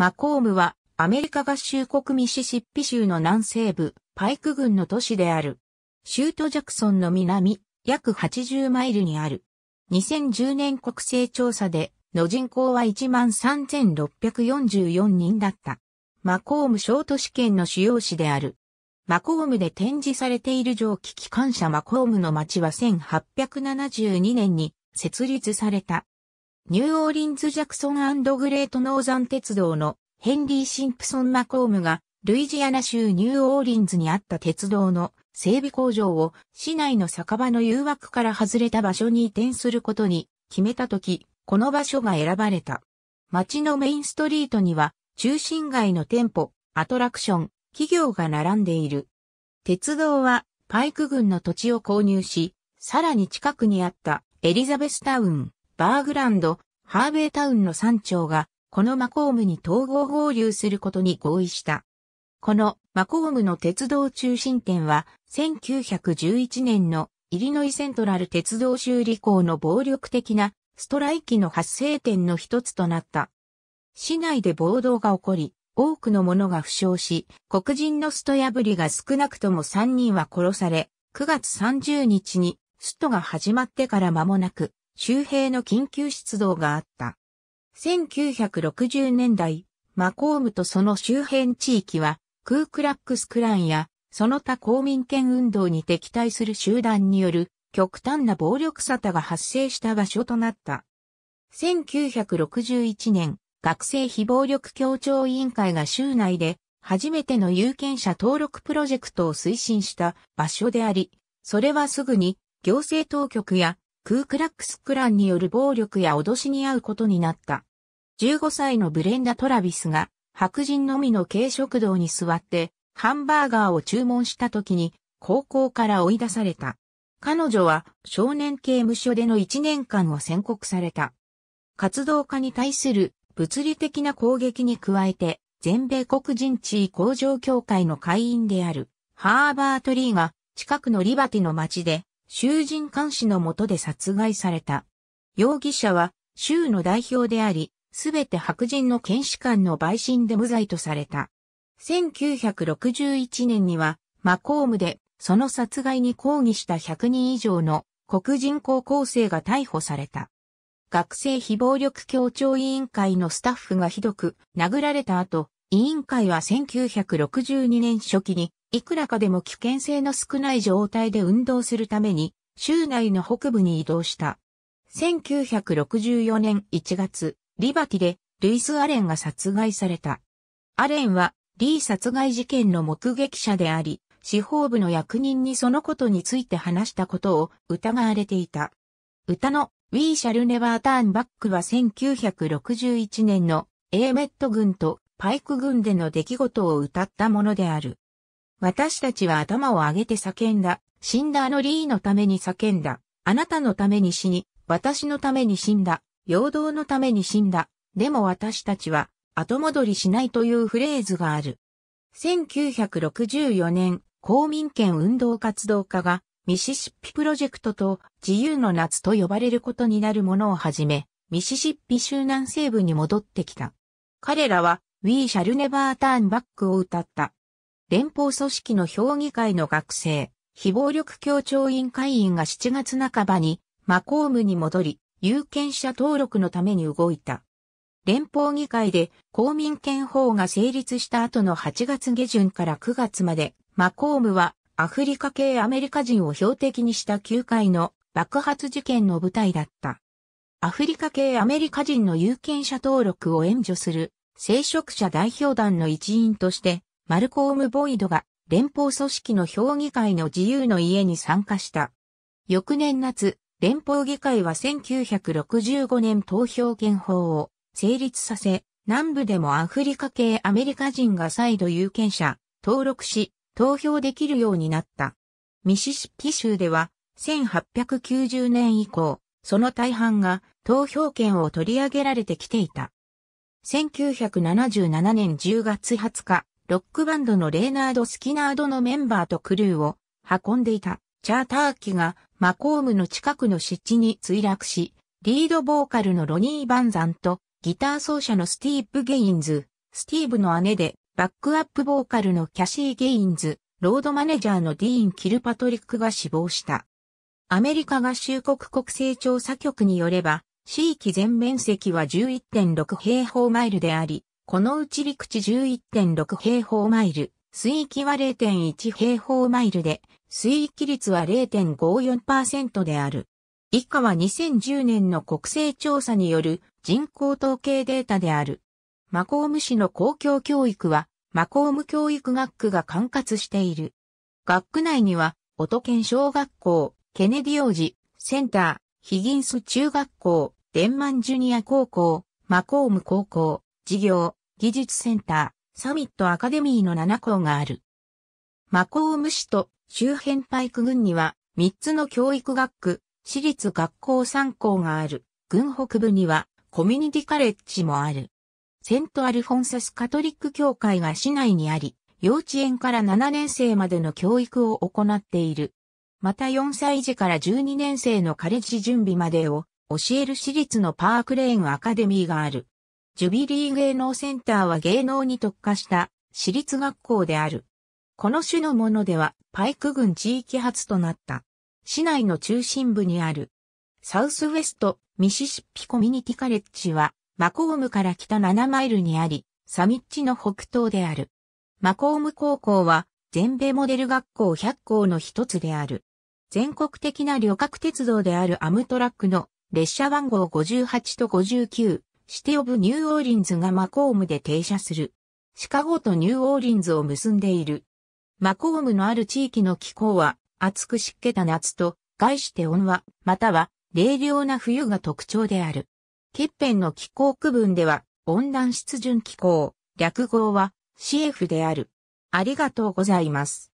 マコームはアメリカ合衆国ミシシッピ州の南西部、パイク郡の都市である。シュートジャクソンの南、約80マイルにある。2010年国勢調査で、の人口は13,644人だった。マコーム小都市圏の主要市である。マコームで展示されている蒸気機関車マコームの町は1872年に設立された。ニューオーリンズ・ジャクソングレート・ノーザン鉄道のヘンリー・シンプソン・マコームがルイジアナ州ニューオーリンズにあった鉄道の整備工場を市内の酒場の誘惑から外れた場所に移転することに決めたとき、この場所が選ばれた。街のメインストリートには中心街の店舗、アトラクション、企業が並んでいる。鉄道はパイク郡の土地を購入し、さらに近くにあったエリザベスタウン、バーグランド、ハーベイタウンの山頂が、このマコームに統合合流することに合意した。このマコームの鉄道中心点は、1911年のイリノイセントラル鉄道修理工の暴力的なストライキの発生点の一つとなった。市内で暴動が起こり、多くの者が負傷し、黒人のスト破りが少なくとも3人は殺され、9月30日にストが始まってから間もなく、周辺の緊急出動があった。1960年代、マコームとその周辺地域は、クークラックスクランや、その他公民権運動に敵対する集団による極端な暴力沙汰が発生した場所となった。1961年、学生非暴力協調委員会が州内で初めての有権者登録プロジェクトを推進した場所であり、それはすぐに行政当局やクークラックスクランによる暴力や脅しに遭うことになった。15歳のブレンダ・トラビスが白人のみの軽食堂に座ってハンバーガーを注文した時に高校から追い出された。彼女は少年刑務所での1年間を宣告された。活動家に対する物理的な攻撃に加えて全米黒人地位向上協会の会員であるハーバートリーが近くのリバティの町で囚人監視の下で殺害された。容疑者は州の代表であり、すべて白人の検視官の陪審で無罪とされた。1961年にはマコームでその殺害に抗議した100人以上の黒人高校生が逮捕された。学生非暴力協調委員会のスタッフがひどく殴られた後、委員会は1962年初期にいくらかでも危険性の少ない状態で運動するために、州内の北部に移動した。1964年1月、リバティでルイス・アレンが殺害された。アレンは、リー殺害事件の目撃者であり、司法部の役人にそのことについて話したことを疑われていた。歌の We Shall Never Turn Back は1961年のエーメット軍とパイク軍での出来事を歌ったものである。私たちは頭を上げて叫んだ。死んだあのリーのために叫んだ。あなたのために死に、私のために死んだ。陽動のために死んだ。でも私たちは後戻りしないというフレーズがある。1964年、公民権運動活動家がミシシッピプロジェクトと自由の夏と呼ばれることになるものをはじめ、ミシシッピ州南西部に戻ってきた。彼らは We Shall Never Turn Back を歌った。連邦組織の評議会の学生、非暴力協調委員会員が7月半ばにマコームに戻り、有権者登録のために動いた。連邦議会で公民権法が成立した後の8月下旬から9月まで、マコームはアフリカ系アメリカ人を標的にした9回の爆発事件の舞台だった。アフリカ系アメリカ人の有権者登録を援助する聖職者代表団の一員としてマルコーム・ボイドが連邦組織の評議会の自由の家に参加した。翌年夏、連邦議会は1965年投票権法を成立させ、南部でもアフリカ系アメリカ人が再度有権者、登録し、投票できるようになった。ミシシッピ州では、1890年以降、その大半が投票権を取り上げられてきていた。1977年10月20日、ロックバンドのレーナード・スキナードのメンバーとクルーを運んでいたチャーター機がマコームの近くの湿地に墜落し、リードボーカルのロニー・バンザンとギター奏者のスティーブ・ゲインズ、スティーブの姉でバックアップボーカルのキャシー・ゲインズ、ロードマネージャーのディーン・キルパトリックが死亡した。アメリカ合衆国国勢調査局によれば、地域全面積は11.6平方マイルであり、このうち陸地11.6平方マイル、水域は0.1平方マイルで、水域率は0.54%である。以下は2010年の国勢調査による人口統計データである。マコーム市の公共教育は、マコーム教育学区が管轄している。学区内には、音県小学校、ケネディ王子、センター、ヒギンス中学校、デンマンジュニア高校、マコーム高校、事業、技術センター、サミットアカデミーの7校がある。マコーム市と周辺パイク郡には3つの教育学区、私立学校3校がある。郡北部にはコミュニティカレッジもある。セントアルフォンサスカトリック教会が市内にあり、幼稚園から7年生までの教育を行っている。また4歳児から12年生のカレッジ準備までを教える私立のパークレーンアカデミーがある。ジュビリー芸能センターは芸能に特化した私立学校である。この種のものではパイク郡地域発となった。市内の中心部にあるサウスウェストミシシッピコミュニティカレッジはマコームから北7マイルにあり、サミッチの北東である。マコーム高校は全米モデル学校100校の一つである。全国的な旅客鉄道であるアムトラックの列車番号58と59、シティオブニューオーリンズがマコームで停車する。シカゴとニューオーリンズを結んでいる。マコームのある地域の気候は、暑く湿気た夏と、外して温和、または、冷涼な冬が特徴である。欠片の気候区分では、温暖湿潤気候、略号は CF である。ありがとうございます。